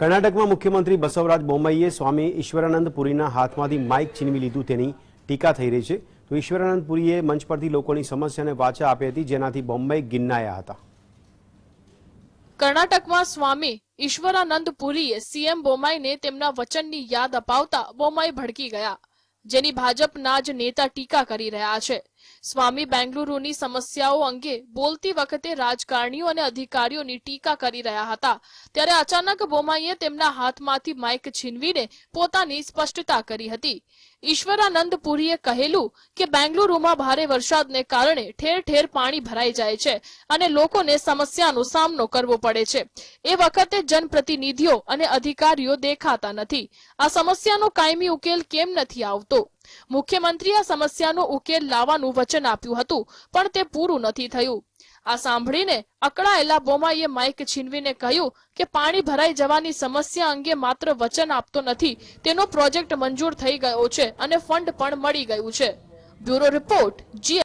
કર્ણાટકમાં મુખ્યમંત્રી બસવરાજ બોમ્મઈએ સ્વામી ઈશ્વરાનંદ હાથમાંથી માઇક છીનવી લીધું તેની ટીકા થઈ રહી છે તો ઈશ્વરાનંદ મંચ પરથી લોકોની સમસ્યાને વાચા આપી હતી જેનાથી બોમ્બે ગિન્નાયા હતા કર્ણાટકમાં સ્વામી ઈશ્વરાનંદપુરીએ સીએમ બોમાઈને તેમના વચનની યાદ અપાવતા બોમાઈ ભડકી ગયા જેની ભાજપના જ નેતા ટીકા કરી રહ્યા છે સ્વામી બેંગલુરુની સમસ્યાઓ અંગે બોલતી વખતે રાજકારણીઓ અને અધિકારીઓની ટીકા કરી રહ્યા હતા ત્યારે અચાનક બોમાઈએ તેમના હાથમાંથી માઇક છીનવીને પોતાની સ્પષ્ટતા કરી હતી ઈશ્વરાનંદ પુરીએ કહેલું કે બેંગલુરુમાં ભારે વરસાદને કારણે ઠેર ઠેર પાણી ભરાઈ જાય છે અને લોકોને સમસ્યાનો સામનો કરવો પડે છે એ વખતે જનપ્રતિનિધિઓ અને અધિકારીઓ દેખાતા નથી આ સમસ્યાનો કાયમી ઉકેલ કેમ નથી આવતો મુખ્યમંત્રીએ આ સમસ્યાનો ઉકેલ લાવવાનું વચન આપ્યું હતું પણ તે પૂરું નથી થયું આ સાંભળીને અકળાયેલા બોમાઈએ માઇક છીનવીને કહ્યું કે પાણી ભરાઈ જવાની સમસ્યા અંગે માત્ર વચન આપતો નથી તેનો પ્રોજેક્ટ મંજૂર થઈ ગયો છે અને ફંડ પણ મળી ગયું છે બ્યુરો રિપોર્ટ જી